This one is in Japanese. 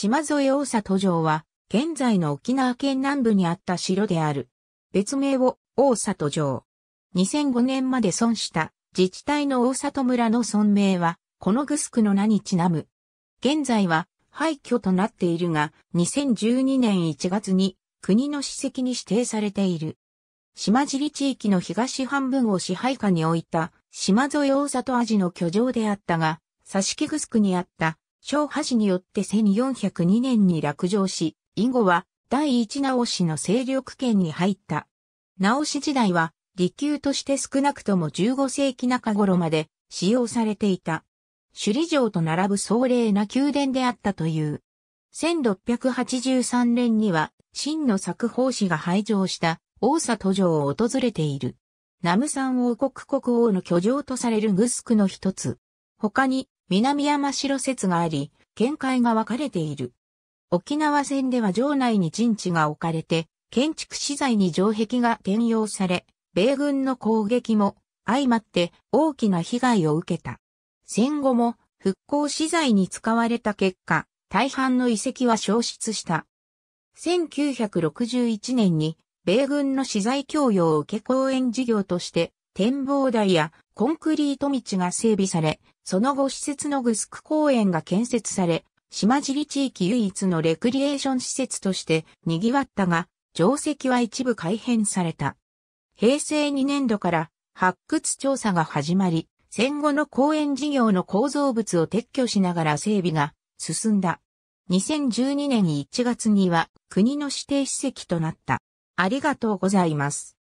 島添大里城は、現在の沖縄県南部にあった城である。別名を大里城。2005年まで損した自治体の大里村の村名は、このグスクの名にちなむ。現在は廃墟となっているが、2012年1月に国の史跡に指定されている。島尻地域の東半分を支配下に置いた島添大里味の居城であったが、佐敷クにあった小波氏によって1402年に落城し、以後は第一直氏の勢力圏に入った。直氏時代は、利休として少なくとも15世紀中頃まで使用されていた。首里城と並ぶ壮麗な宮殿であったという。1683年には、真の作法師が廃城した大里城を訪れている。南無山王国国王の居城とされるグスクの一つ。他に、南山城説があり、見解が分かれている。沖縄戦では城内に陣地が置かれて、建築資材に城壁が転用され、米軍の攻撃も相まって大きな被害を受けた。戦後も復興資材に使われた結果、大半の遺跡は消失した。1961年に米軍の資材供与を受け公園事業として展望台やコンクリート道が整備され、その後施設のグスク公園が建設され、島尻地域唯一のレクリエーション施設として賑わったが、定石は一部改変された。平成2年度から発掘調査が始まり、戦後の公園事業の構造物を撤去しながら整備が進んだ。2012年1月には国の指定史跡となった。ありがとうございます。